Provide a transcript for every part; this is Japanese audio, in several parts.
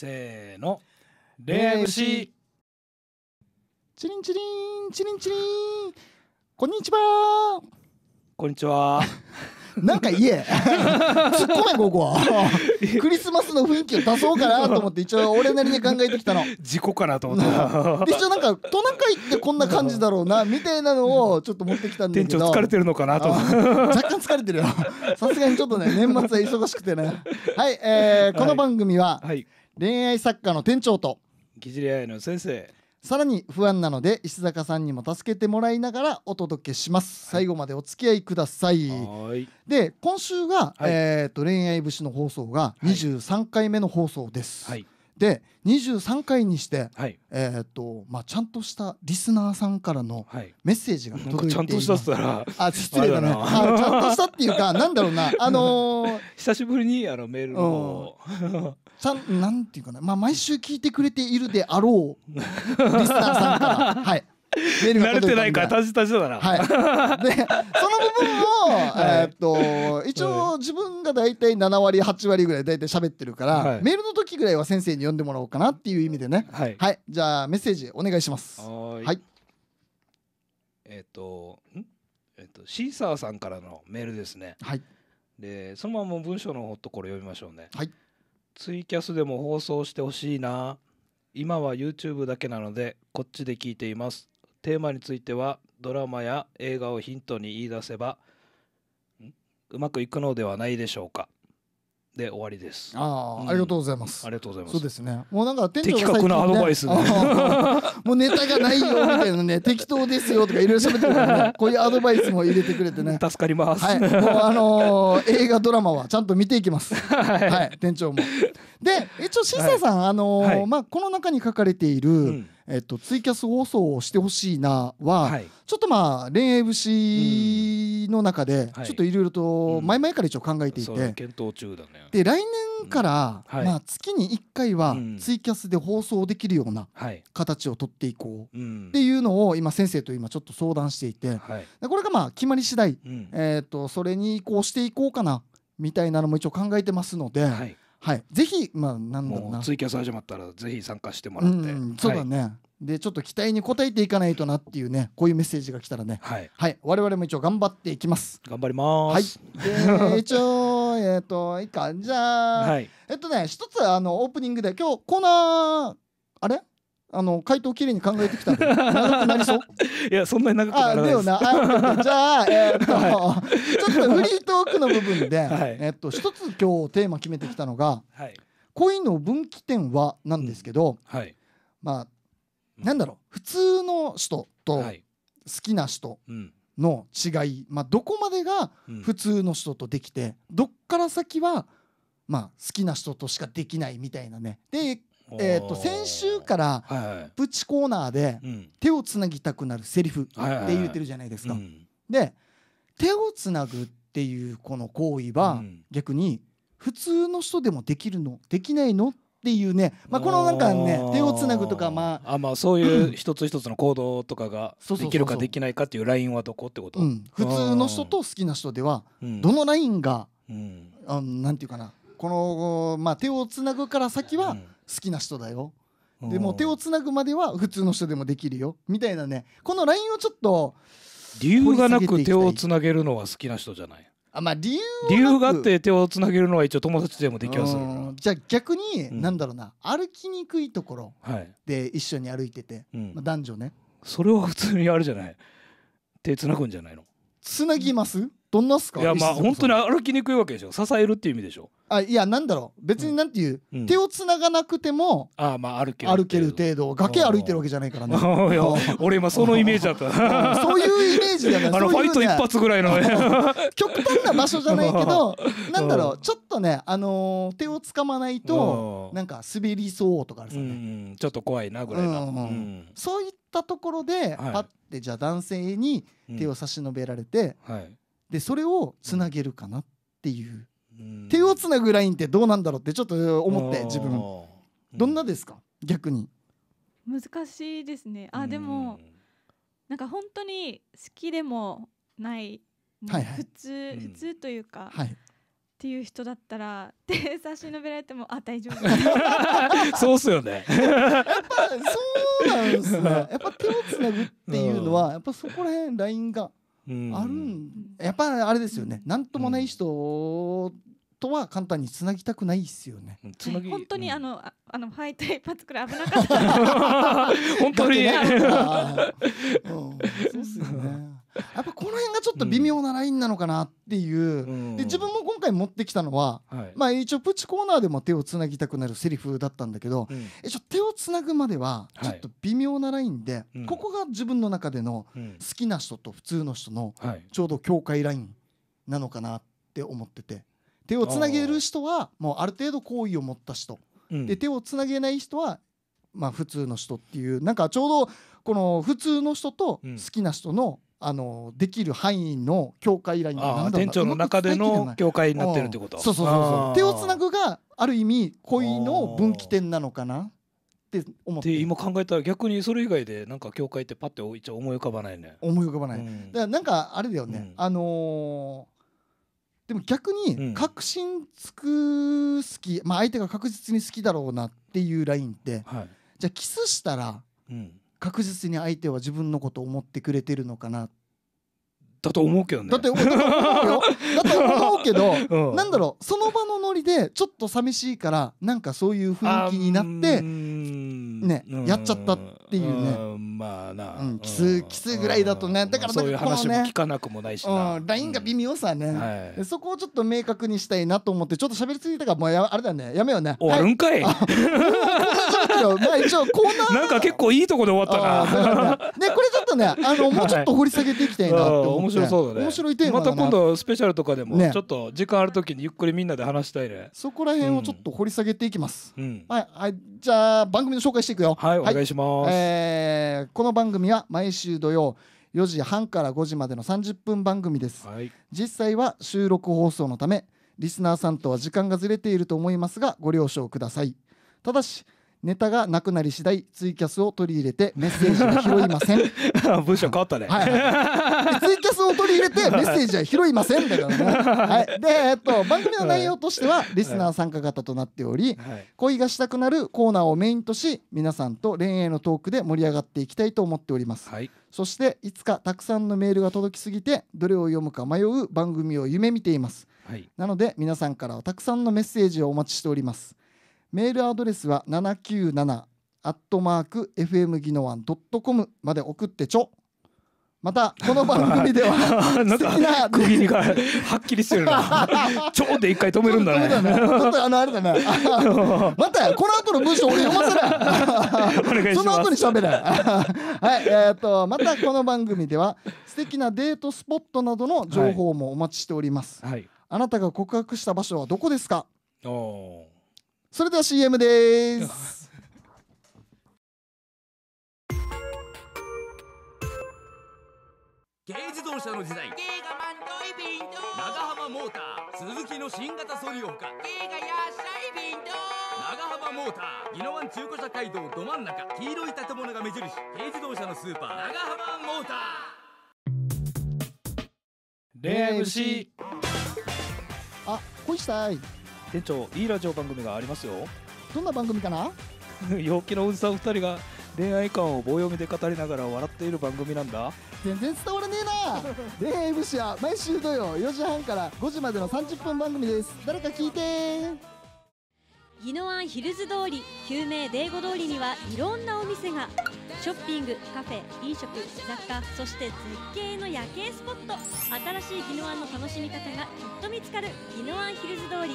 せーの恋愛節チリンチリンチリンチリンこんにちはこんにちは なんか言え 突っ込めここ クリスマスの雰囲気を出そうかなと思って一応俺なりに考えてきたの事故かなと思った一応なんかトナカイってこんな感じだろうなみたいなのをちょっと持ってきたんだけど疲れてるのかなと若干疲れてるよさすがにちょっとね年末は忙しくてねはい、えー、この番組は、はい、はい恋愛作家の店長と疑似恋愛の先生さらに不安なので石坂さんにも助けてもらいながらお届けします、はい、最後までお付き合いくださいで今週が、はい、えーと、恋愛節の放送が23回目の放送です、はい、で23回にして、えーとまあ、ちゃんとしたリスナーさんからのメッセージが届いています、ちゃんとしたっつったらあ失礼だねあちゃんとしたっていうかなんだろうなあのー、久しぶりにあのメールの、うんさんなんていうかな、まあ、毎週聞いてくれているであろうリスナーさんからはいメールが慣れてないからたじたじだな、はい、でその部分も、えっと一応自分が大体7割8割ぐらい大体喋ってるから、はい、メールの時ぐらいは先生に読んでもらおうかなっていう意味でね、はい、はい、じゃあメッセージお願いしますはいえっ、とんえっ、とシーサーさんからのメールですねはいでそのまま文章のところ読みましょうねはいツイキャスでも放送してほしいな今は YouTube だけなのでこっちで聞いていますテーマについてはドラマや映画をヒントに言い出せばうまくいくのではないでしょうかで終わりです。ああ、うん、ありがとうございます。ありがとうございます。そうですね。もうなんか店長、ね、的確なアドバイス、ね、もうネタがないよみたいなね、適当ですよとかいろいろ喋ってるからね、こういうアドバイスも入れてくれてね。助かります。はい。もうあのー、映画ドラマはちゃんと見ていきます。はい、はい、店長も。で、一応シーサーさん、はい、あのーはい、まあこの中に書かれている、うんえっと、ツイキャス放送をしてほしいなは、はい、ちょっとまあ恋愛節の中で、ちょっといろいろと前々から一応考えていて、うん、検討中だねで来年から、うんはい、まあ、月に1回はツイキャスで放送できるような形をとっていこうっていうのを今先生と今ちょっと相談していて、はい、これがまあ決まり次第、うん、えー、とそれにこうしていこうかなみたいなのも一応考えてますので。はいはい、ぜひまあなんだろうなツイキャス始まったらぜひ参加してもらって、うそうだね、はい、でちょっと期待に応えていかないとなっていうねこういうメッセージが来たらね、はい、はい、我々も一応頑張っていきます頑張りますはいで一応えっ、ー、といいかじゃあ、はい、えっとね一つあのオープニングで今日コーナーあれあの回答きれいに考えてきた長くなりそう いやそんなに長くならないですあだよなあじゃあ、えー、っと、はい、ちょっとフリートークの部分で、はい、えー、っと一つ今日テーマ決めてきたのが、はい、恋の分岐点はなんですけど、うんはい、まあなんだろう普通の人と好きな人の違い、はいまあ、どこまでが普通の人とできて、どっから先は、まあ、好きな人としかできないみたいなねでえー、と先週からプチコーナーで「手をつなぎたくなるセリフ」って言ってるじゃないですか。で手をつなぐっていうこの行為は逆に普通の人でもできるのできないのっていうね、まあ、このなんかね手をつなぐとかまああ、まあ、そういう一つ一つの行動とかができるかできないかっていうラインはどこってこと、うん、普通の人と好きな人ではどのラインが、うん、あなんていうかなこの、まあ、手をつなぐから先は、うん好きな人だよでも手をつなぐまでは普通の人でもできるよみたいなねこのラインをちょっと理由がなく手をつなげるのは好きな人じゃないあまあ理由理由があって手をつなげるのは一応友達でもできますじゃあ逆に、うなんだろうな歩きにくいところで一緒に歩いてて、はい、まあ、男女ねそれは普通にあるじゃない手つなぐんじゃないのつなぎますどんなっすかいやまあ本当に歩きにくいわけでしょ支えるっていう意味でしょあいやなんだろう別になんていう、うん、手をつながなくても、うん、あまあ歩ける歩ける程度崖歩いてるわけじゃないからね 俺今そのイメージだった そういうイメージだから あのファイト一発ぐらいのね極端な場所じゃないけどなんだろうちょっとねあのー、手をつかまないとなんか滑りそうとかさ、ね、ちょっと怖いなぐらいな、そういったところで、はい、パッてじゃあ男性に手を差し伸べられて、はいでそれをつなげるかなっていう、うん、手をつなぐラインってどうなんだろうってちょっと思って自分、どんなですか逆に難しいですねあ、うん、でもなんか本当に好きでもないはいはい、普通、普通というか、はい、っていう人だったら 手差し伸べられてもあ大丈夫 そうっすよねやっぱそうなんですねやっぱ手をつなぐっていうのは、やっぱそこら辺ラインがあるんやっぱあれですよね何ともない人とは簡単につなぎたくないですよね。本当にあの、あのファイト一発くらい危なかった。本当に。そうですよね。やっぱこの辺がちょっと微妙なラインなのかなっていう、うん、で自分も今回持ってきたのは、はい、まあ一応プチコーナーでも手をつなぎたくなるセリフだったんだけど、うん、一応手をつなぐまではちょっと微妙なラインで、はい、ここが自分の中での好きな人と普通の人のちょうど境界ラインなのかなって思ってて手をつなげる人はもうある程度好意を持った人、うん、で手をつなげない人はまあ普通の人っていうなんかちょうどこの普通の人と好きな人のあのできる範囲の境界ラインが店長の中での境界になってるってことそうそうそうそう手をつなぐがある意味恋の分岐点なのかなって思って今考えたら逆にそれ以外でなんか境界ってパッて一応思い浮かばないね思い浮かばない、うん、だからなんかあれだよね、うん、あのー、でも逆に確信つく好き、まあ、相手が確実に好きだろうなっていうラインって、はい、じゃあキスしたら、確実に相手は自分のことを思ってくれてるのかなだと思うけどねだって思うよだと思うけど、うん、なんだろうその場のノリでちょっと寂しいからなんかそういう雰囲気になってね、やっちゃったっていうね、うん、まあな、うん、キスキスぐらいだとねだからそんかこのね聞かなくもないしな、うん、ラインが微妙さね、はい、そこをちょっと明確にしたいなと思ってちょっと喋りすぎたからもうやあれだねやめようね終わるんかい、はい、まあ一応コーナーなんか結構いいとこで終わったな、ね、でこれちょっとねあのもうちょっと掘り下げていきたいなって思面白そうだね面白いテーマまた今度スペシャルとかでもちょっと時間ある時にゆっくりみんなで話したいね、そこら辺をちょっと掘り下げていきます、うん、はい、はい、じゃあ番組の紹介していくよはい、はい、お願いします、えー、この番組は毎週土曜4時半から5時までの30分番組です、はい、実際は収録放送のためリスナーさんとは時間がずれていると思いますがご了承くださいただしネタがなくなり次第ツイキャスを取り入れてメッセージは拾いません 文章変わったね、はいはい、ツイキャスを取り入れてメッセージは拾いませんだからね、はい、で、えっと、番組の内容としてはリスナー参加型となっており、はい、恋がしたくなるコーナーをメインとし皆さんと恋愛のトークで盛り上がっていきたいと思っております、はい、そしていつかたくさんのメールが届きすぎてどれを読むか迷う番組を夢見ています、はい、なので皆さんからはたくさんのメッセージをお待ちしておりますメールアドレスは797アットマーク FM ギノワンドットコムまで送ってちょまたこの番組では な敵な首にがはっきりしてるな超 で一回止めるんだねまたあのあれだな またこの後の文章俺読ませないその後に喋るはいえー、っとまたこの番組では素敵なデートスポットなどの情報もお待ちしております、はい、あなたが告白した場所はどこですかおそれでは CM です軽自動車の時代長浜モーター鈴木の新型ソリオほか長浜モーター宜野湾中古車街道ど真ん中黄色い建物が目印軽自動車のスーパー長浜モーターレムシあ恋したい店長いいラジオ番組がありますよどんな番組かな 陽気のおじさん2人が恋愛観を棒読みで語りながら笑っている番組なんだ全然伝わらねえな恋愛 MC は毎週土曜4時半から5時までの30分番組です誰か聞いて宜野湾ヒルズ通り救命デーゴ通りにはいろんなお店がショッピングカフェ飲食雑貨そして絶景の夜景スポット新しい宜野湾の楽しみ方がきっと見つかる宜野湾ヒルズ通り四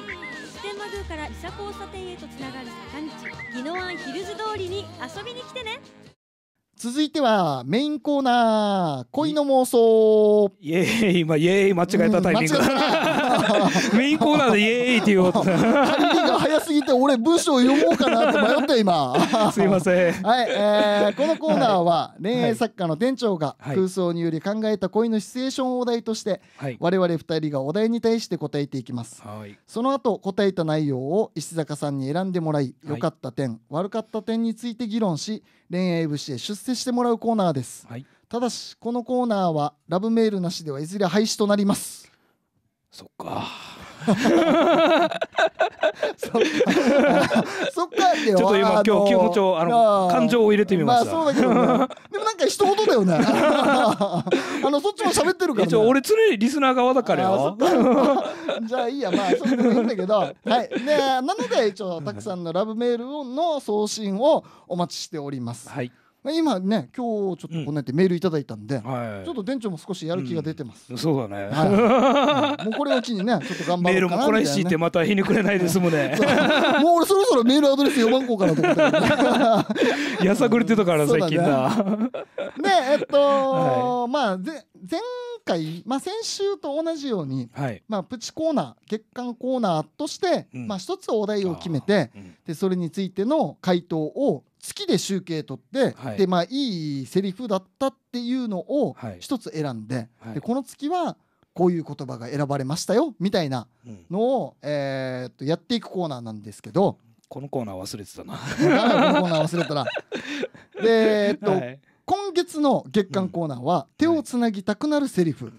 天満宮から伊佐交差点へとつながる坂道宜野湾ヒルズ通りに遊びに来てね続いてはメインコーナー恋の妄想イエーイ今イエーイ間違えたタイミング、うん、メインコーナーでイエーイっていうと入りが早すぎて俺文章読もうかなって迷って今 すいませんはい、えー、このコーナーは恋愛作家の店長が空想により考えた恋のシチュエーションをお題として、はい、我々2人がお題に対して答えていきます、はい、その後答えた内容を石坂さんに選んでもらい良かった点、はい、悪かった点について議論し恋愛節へ出世してもらうコーナーです、はい、ただしこのコーナーはラブメールなしではいずれ廃止となりますそっかそっか。そっかって ちょっと今今日気持ちをあの感情を入れてみました。まあそうだけど、ね、でもなんか一言だよね。あのそっちも喋ってるから、ね。俺常にリスナー側だからよ。じゃあいいやまあそれでもいいんだけど、はいねなので一応たくさんのラブメールの送信をお待ちしております。はい。今ね今日ちょっとこのなってメールいただいたんで、はい、ちょっと店長も少しやる気が出てます、うん、そうだね、はい、もうこれうちにねちょっと頑張ろうかなメールもないしってまたひにくれないですもんねもう俺そろそろメールアドレス4番号かなと思って やさぐれてたから最近だ、ね、でえっと、はい、まあぜ前回、まあ、先週と同じように、はい、まあ、プチコーナー月間コーナーとして、うん、まあ、一つお題を決めて、うん、でそれについての回答を月で集計取って、はい、でまあ、いいセリフだったっていうのを一つ選んではい、でこの月はこういう言葉が選ばれましたよみたいなのを、うん、えー、っとやっていくコーナーなんですけどこのコーナー忘れてたな。このコーナー忘れたな。でえっと、今月の月間コーナーは、手をつなぎたくなるセリフ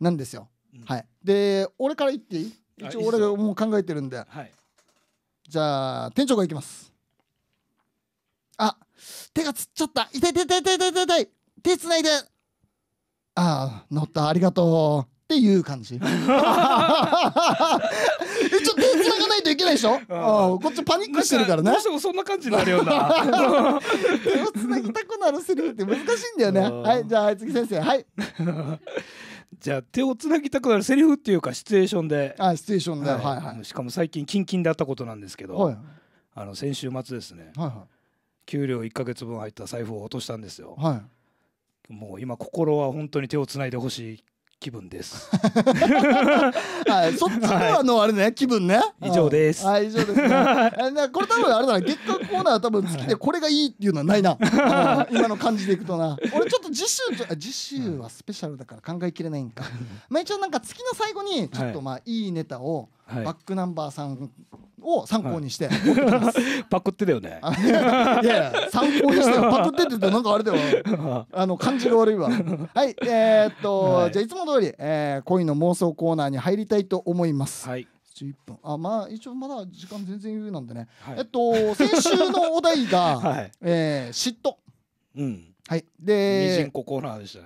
なんですよ。はい、で俺から言っていい一応俺がもう考えてるんで、はい、じゃあ店長がいきますあ手がつっちゃった痛い痛い痛い痛い痛い痛い痛い手つないでああ乗ったありがとうっていう感じ ちょっとけないでしょ、うん、こっちパニックしてるからねどうしてもそんな感じになるよな手をつなぎたくなるセリフって難しいんだよねはいじゃあ次先生はい じゃあ手をつなぎたくなるセリフっていうかシチュエーションであシチュエーションで、はいはいはい、しかも最近キンキンであったことなんですけど、はい、あの先週末ですね、はいはい、給料1か月分入った財布を落としたんですよ、はい、もう今心は本当に手をつないでほしい気分です。はい、そっちのあのあれね、気分ね。以上です。はい、以上です ね。これ多分あれだな、月間コーナー多分好きでこれがいいっていうのはないな。今の感じでいくとな。俺ちょっと次週次週はスペシャルだから考えきれないんか。まあ一応なんか月の最後にちょっとまあいいネタを。はい、バックナンバーさんを参考にして、はい、パクってだよねいやいや参考にしてパクってってなんかあれだよ あの感じが悪いわはいえー、っと、はい、じゃあいつも通り、えー、恋の妄想コーナーに入りたいと思いますはい11分あまあ一応まだ時間全然余裕なんでね、えっと先週のお題が、はい、えー、嫉妬うんはい、で、ね、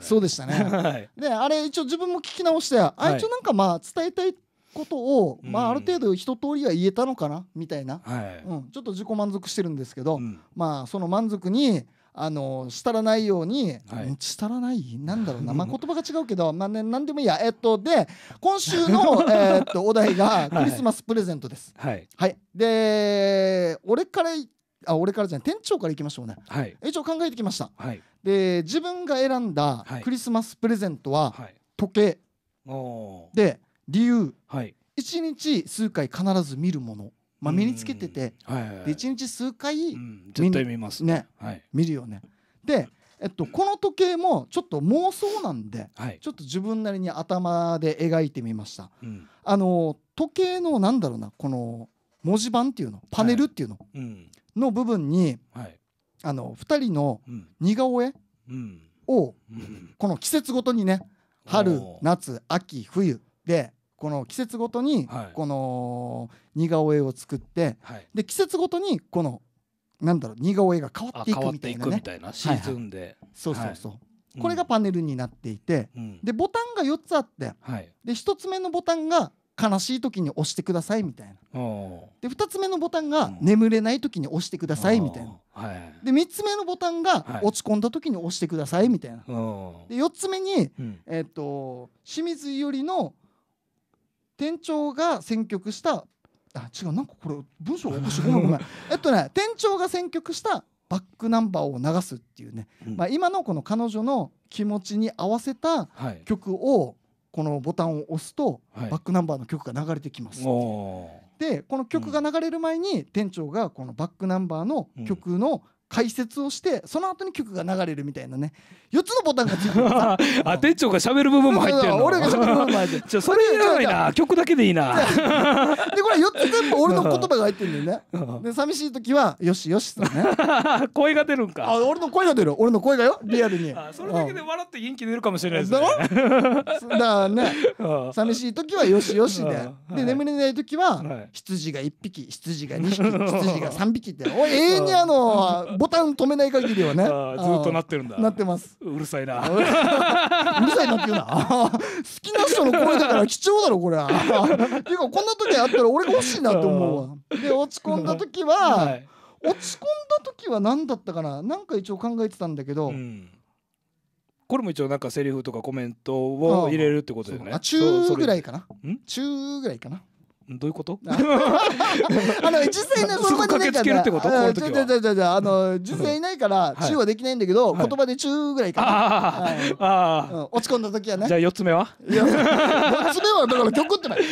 そうでしたね、はい、であれ一応自分も聞き直して、はい、あ一応なんかまあ伝えたいことを、まあ、ある程度一通りは言えたのかなみたいな、はいうん、ちょっと自己満足してるんですけど、うんまあ、その満足にあのしたらないように、はい、したらないなんだろうな、まあ、言葉が違うけど、まあね、何でもいいや、えっと、で今週の えっとお題がクリスマスプレゼントです。はい、はい、で俺からあ俺からじゃない店長からいきましょうね、はい、一応考えてきました、はい、で自分が選んだクリスマスプレゼントは時計、で理由、はい、1日数回必ず見るもの、まあ、身につけてて、はいはい、1日数回、うん、絶対見ますね、はい、見るよね。で、えっと、この時計もちょっと妄想なんで、はい、ちょっと自分なりに頭で描いてみました。うん、あの時計のなんだろうなこの文字盤っていうのパネルっていうの、はい、の部分に、はい、あの2人の似顔絵を、この季節ごとにね春夏秋冬でこの季節ごとにこの似顔絵を作って、で季節ごとにこのなんだろう似顔絵が変わっていくみたいなねシーズンで、そうそうそう、これがパネルになっていて、でボタンが4つあって、で1つ目のボタンが悲しい時に押してくださいみたいなで2つ目のボタンが眠れない時に押してくださいみたいな、で3つ目のボタンが落ち込んだ時に押してくださいみたいな、で4つ目に、えー、と清水よりの店長が選曲したあ違うなんかこれ文章おかしいごめんごめん えっとね店長が選曲したバックナンバーを流すっていうね、うん、まあ、今のこの彼女の気持ちに合わせた曲を、このボタンを押すと、バックナンバーの曲が流れてきます、でこの曲が流れる前に店長がこのバックナンバーの曲の、うん解説をしてその後に曲が流れるみたいなね4つのボタンがついてる あ店長が喋る部分も入ってるの俺が喋る部分も入ってるじゃ それいらないな曲だけでいいなでこれは4つ全部俺の言葉が入ってるんだよね で寂しい時は「よしよし」とね声が出るんかあ俺の声が出る俺の声がよリアルにそれだけで笑って元気出るかもしれないですねだからね寂しい時は「よしよしで」で眠れない時は、羊が1匹羊が2匹羊が3匹っておい永遠にあのボタン止めない限りはね ずっとなってるんだなってますうるさいなうるさいなっていうな好きな人の声だから貴重だろこれていうかこんな時あったら俺が欲しいなって思うわで落ち込んだ時は、はい、落ち込んだ時は何だったかななんか一応考えてたんだけど、うんこれも一応なんかセリフとかコメントを入れるってことだよね。中ぐらいかな。中ぐらいかな。どういうこと あの実際のそこまでないからあの実際いないから中はできないんだけど、言葉で中ぐらいかな、はい、あ、う落ち込んだ時はねじゃあ4つ目は ?4 つ目はだから曲ってないで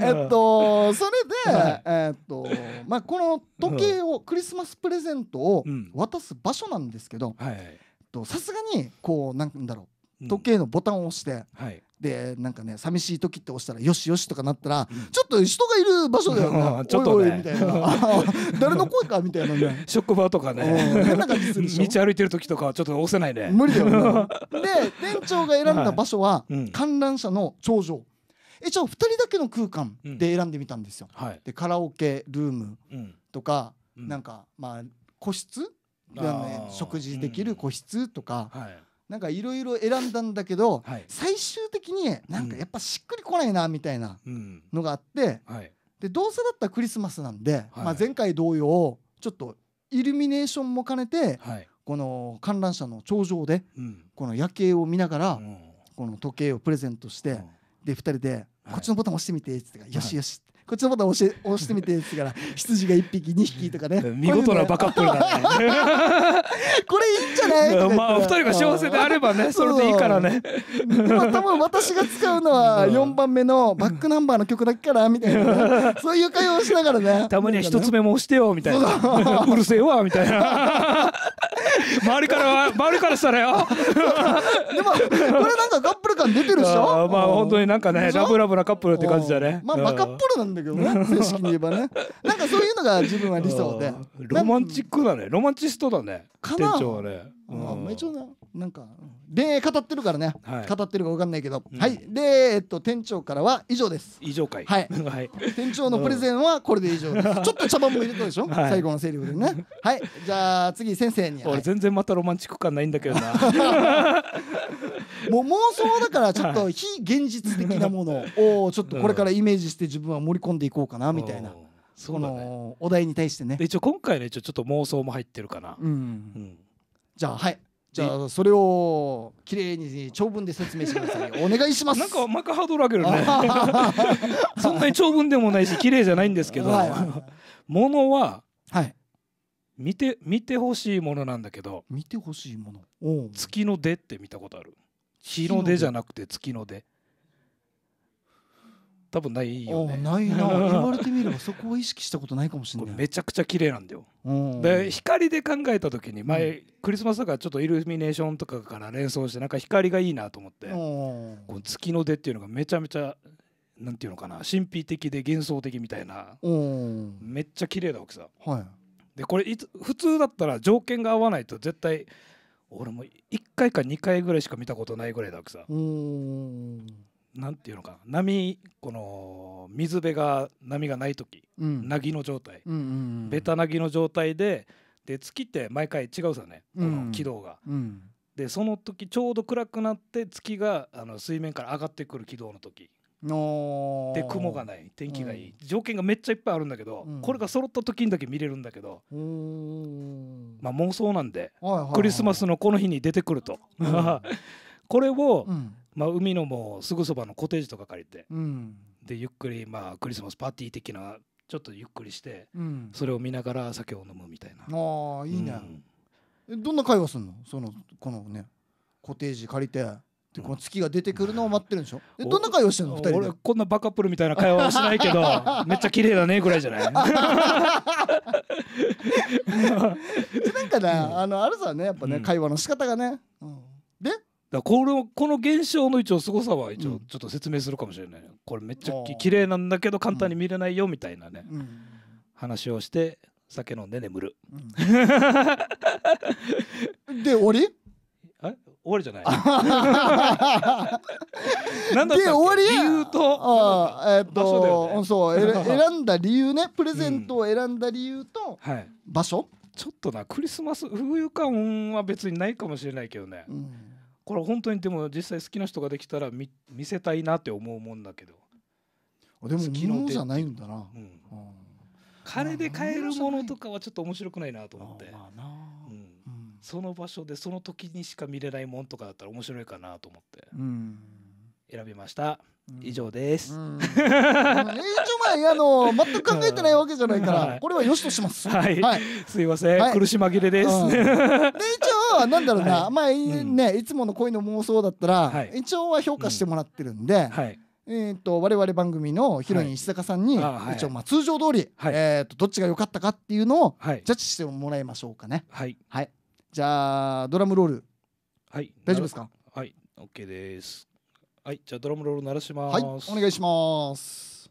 えっとそれで、えっとまあこの時計を、クリスマスプレゼントを渡す場所なんですけどとさすがにこうなんだろう時計のボタンを押して、はい、でなんかね寂しい時って押したら「よしよし」とかなったら、ちょっと人がいる場所だよな ちょっと、ね、おいおいみたいな 誰の声かみたいなね 職場とかね変な感じする道歩いてる時とかちょっと押せないね無理だよで店長が選んだ場所は、はい観覧車の頂上一応2人だけの空間で選んでみたんですよ、うんはい、でカラオケルームとか、うん、なんかまあ個室、ね、食事できる個室とか、はいなんかいろいろ選んだんだけど、はい、最終的になんかやっぱしっくりこないなみたいなのがあって、うんはい、でどうせだったらクリスマスなんで、はい、まあ、前回同様ちょっとイルミネーションも兼ねて、この観覧車の頂上で、この夜景を見ながら、この時計をプレゼントして、で2人で「こっちのボタン押してみて」っつって「よしよし」こっちのボタン押して押してみてですから 羊が1匹2匹とかね見事なバカップルだねこれいいんじゃないまあ2人が幸せであればねそれでいいからねでも多分私が使うのは4番目のバックナンバーの曲だけからみたいな、そういう会話をしながらねたまには1つ目も押してよみたいな うるせえわみたいな 周りから周りからしたらよ でもこれなんかカップル感出てるでしょまあ本当になんかねラブラブなカップルって感じだねまあバカップルなんだけどね正式に言えばね なんかそういうのが自分は理想でロマンチックだねロマンチストだね店長はねめちゃねなんかで語ってるからね、はい、語ってるか分かんないけど、うん、はいでえっと店長からは以上です以上回はい、はい、店長のプレゼンはこれで以上です ちょっと茶番も入れたでしょ、はい、最後のセリフでねはいじゃあ次先生に俺、はい、全然またロマンチック感ないんだけどな もう妄想だからちょっと非現実的なものをちょっとこれからイメージして自分は盛り込んでいこうかなみたいな、そのお題に対してね一応今回の一応ちょっと妄想も入ってるかな、うん、うん、じゃあはいじゃあそれを綺麗に長文で説明してくださいお願いしますなんかマカハードル上げるね そんなに長文でもないし綺麗じゃないんですけど、はい、ものは、はい、見て見てほしいものなんだけど見てほしいもの月の出って見たことある日の出じゃなくて月の出多分ないよねないな 言われてみればそこを意識したことないかもしれないめちゃくちゃ綺麗なんだよで光で考えた時に前、うん、クリスマスだからちょっとイルミネーションとかから連想してなんか光がいいなと思ってこ月の出っていうのがめちゃめちゃなんていうのかな神秘的で幻想的みたいなめっちゃ綺麗だわけさ、はい、でこれいつ普通だったら条件が合わないと絶対俺も1回か2回ぐらいしか見たことないぐらいだわけさなんていうのか波この水辺が波がない時、うん、の状態、うんうんうん、ベタなぎの状態でで月って毎回違うさね、うん、この軌道が。うん、でその時ちょうど暗くなって月があの水面から上がってくる軌道の時で雲がない天気がいい、条件がめっちゃいっぱいあるんだけど、これが揃った時にだけ見れるんだけど、まあ妄想なんで、クリスマスのこの日に出てくると。これを、まあ、海のもすぐそばのコテージとか借りて、うん、でゆっくり、まあ、クリスマスパーティー的なちょっとゆっくりして、うん、それを見ながら酒を飲むみたいなあいいね、うん、どんな会話するのそのこのねコテージ借りてでこの月が出てくるのを待ってるんでしょ、うん、どんな会話してんの2人で俺こんなバカップルみたいな会話はしないけど めっちゃ綺麗だねぐらいじゃない なんかね、あのあるさねやっぱね、会話の仕方がね、うんだこのこの現象の一応すごさは一応ちょっと説明するかもしれない、これめっちゃ綺麗なんだけど簡単に見れないよみたいなね、話をして酒飲んで眠る、で終わりえ終わりじゃない。なんだっで終わり理由とあえっと、ね、そう 選んだ理由ねプレゼントを選んだ理由と、うん、場所、ちょっとなクリスマス冬感は別にないかもしれないけどね。うんこれ本当にでも実際好きな人ができたら見見せたいなって思うもんだけどでも昨日じゃないんだな、うん、金で買えるものとかはちょっと面白くないなと思って、その場所でその時にしか見れないもんとかだったら面白いかなと思って選びました。以上です。うん 一応まああの全く考えてないわけじゃないから、これは良しとします。はい。すいません、はい、苦し紛れです。で一応なんだろうな、まあね、いつもの恋の妄想だったら、一応は評価してもらってるんで。はいえっと、と我々番組のヒロイン石坂さんに、一応まあ通常通り、えっと、どっちが良かったかっていうのをジャッジしてもらいましょうかねはい、はい、じゃあドラムロールはい大丈夫ですかはいオッケーですはいじゃあドラムロール鳴らしますはいお願いします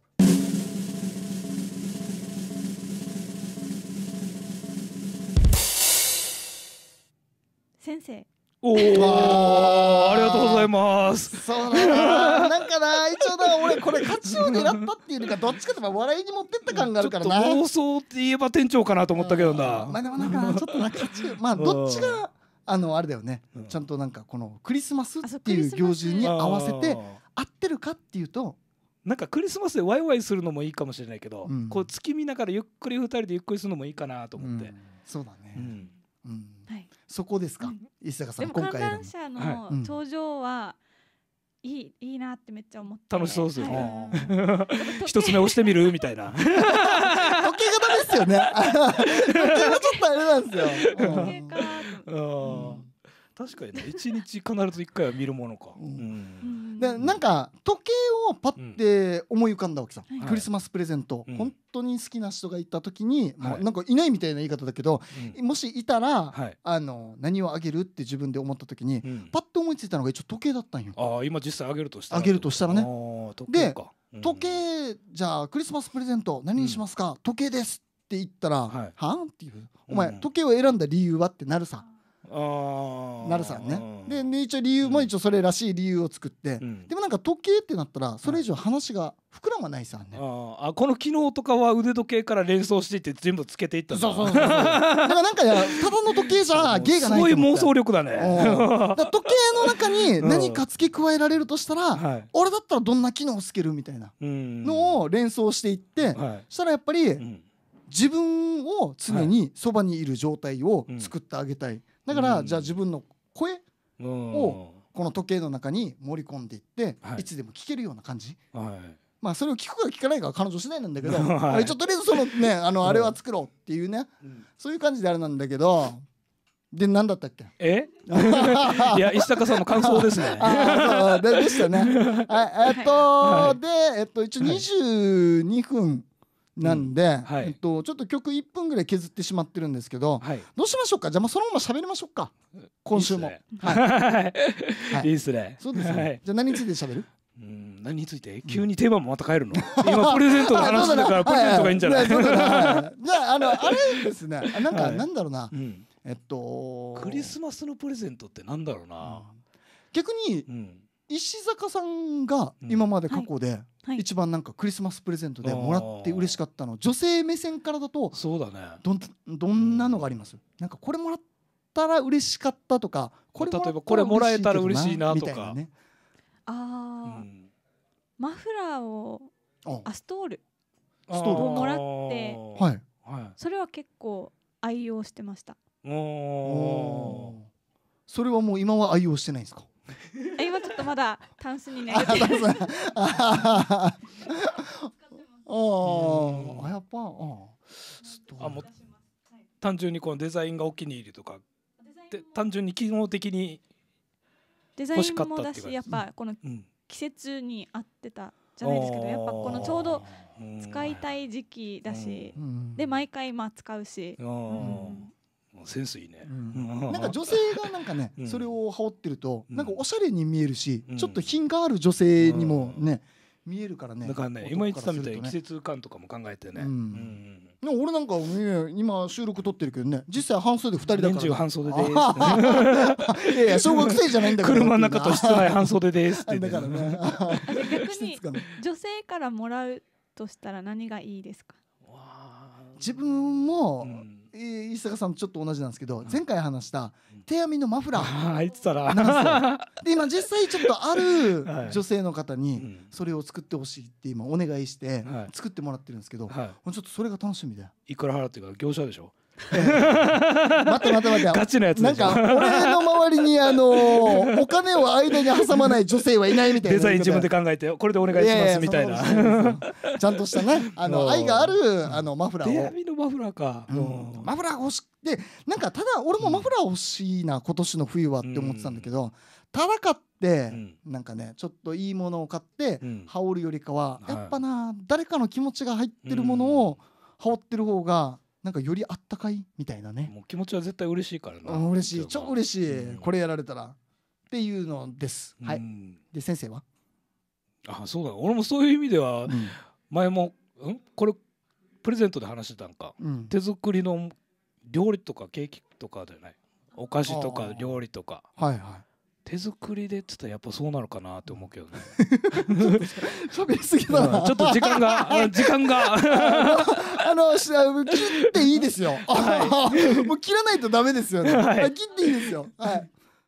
先生おおありがとうございますそうだなんかな一応だ俺これ勝ちを狙ったっていうかどっちかといえ笑いに持ってった感があるからな放送って言えば店長かなと思ったけどなまあでもなんかちょっとな勝ちまあどっちがあのあれだよね、ちゃんとなんかこのクリスマスっていう行事に合わせて合ってるかっていうとなんかクリスマスでワイワイするのもいいかもしれないけど、うん、こう月見ながらゆっくり二人でゆっくりするのもいいかなと思って、うん、そうだね、うんはい、そこですか、うん、石坂さん今回観覧車の頂上は、いいいいなってめっちゃ思って楽しそうですよね、はい、一つ目押してみるみたいな時計がダメですよね 時計がちょっとあれなんですよ時計か確かにね一日必ず一回は見るものか、でなんか時計をパッて思い浮かんだわけさ、クリスマスプレゼント、本当に好きな人がいた時に、もうなんかいないみたいな言い方だけど、もしいたら、あの何をあげるって自分で思った時に、パッて思いついたのが一応時計だったんよああ今実際あげるとしたらあげるとしたらねで、時計じゃあクリスマスプレゼント何にしますか、時計ですって言ったら「はん?」っていう「お前、時計を選んだ理由は?」ってなるさ。あなるさねで一応理由も一応それらしい理由を作って、でもなんか時計ってなったらそれ以上話が膨らまないさね、ああこの機能とかは腕時計から連想していって全部つけていったんだそうそうそうだからなんかただの時計じゃ芸 がないい妄想力だね時計の中に 何か付け加えられるとしたら、俺だったらどんな機能をつけるみたいなのを連想していって、そしたらやっぱり、自分を常にそばにいる状態を作ってあげたい、はい、だから、じゃあ自分の声をこの時計の中に盛り込んでいって、はい、いつでも聞けるような感じ。はいまあそれを聞くか聞かないかは彼女次第なんだけど、はい、ちょっとりあえずそのね あのあれは作ろうっていうね、うん、そういう感じであれなんだけどで何だったっけえ いや石坂さんの感想ですね ででしたねえっと、はい、でえっと一応二十二分なんで、うんはい、えっと、ちょっと曲1分ぐらい削ってしまってるんですけど、はい、どうしましょうかじゃあまあそのまま喋りましょうか今週もいいっすね、そうですね、はい、じゃあ何について喋るうん何について急にテーマもまた変えるの、うん、今プレゼントの話だからプレゼントがいいんじゃないじゃああのあれですねなんか、なんだろうな、うん、えっとクリスマスのプレゼントってなんだろうな、逆に、石坂さんが今まで過去で、一番なんかクリスマスプレゼントでもらって嬉しかったの女性目線からだとそうだねどんどんなのがあります、うん、なんかこれもらったら嬉しかったとかこれ例えばこれもらえたら嬉しいなとかね、ああ、うん、マフラーをあストールストールをもらって、はい、それは結構愛用してましたおおそれはもう今は愛用してないんですか今ちょっとまだタンスにね。あ あ、やっぱ、あ、も単純にこのデザインがお気に入りとか。で、単純に機能的に。デザインもだし、やっぱこの季節に合ってた。じゃないですけどやっぱこのちょうど使いたい時期だし、で毎回まあ使うし、うん、センスいいね、なんか女性がなんかね、それを羽織ってるとなんかおしゃれに見えるし、ちょっと品がある女性にもね、見えるからねだからね今言ってたみたいに季節感とかも考えてね、うんでも俺なんか、ね、今収録撮ってるけどね実際半袖2人だから半袖ですいやいや小学生じゃないんだから車の中と室内半袖ですってだからね逆に女性からもらうとしたら何がいいですか自分も、石坂さんとちょっと同じなんですけど前回話した手編みのマフラー ああ言ってたらで今実際ちょっとある 女性の方にそれを作ってほしいって今お願いして作ってもらってるんですけどちょっとそれが楽しみでいくら払ってるか業者でしょ待って待って待ってガチのやつなんか俺の周りにあの お金を間に挟まない女性はいないみたいなデザイン自分で考えてこれでお願いしますみたいなちゃんとしたねあの愛があるあのマフラーを手編のマフラーか、マフラー欲しでなんかただ俺もマフラー欲しいな今年の冬はって思ってたんだけど、ただ買って、うん、なんかねちょっといいものを買って、うん、羽織るよりかは、はい、やっぱな誰かの気持ちが入ってるものを羽織ってる方がなんかよりあったかいみたいなねもう気持ちは絶対嬉しいからな嬉しい超嬉しい、うん、これやられたらっていうのです、うん、はいで先生はあそうだ俺もそういう意味では、前も、うん、これプレゼントで話してたんか、手作りの料理とかケーキとかじゃないお菓子とか料理とかはいはい手作りでってったらやっぱそうなるかなって思うけどね ちょっと時間が時間があの切っていいですよ、はい、もう切らないとダメですよね、はい、切っていいですよはい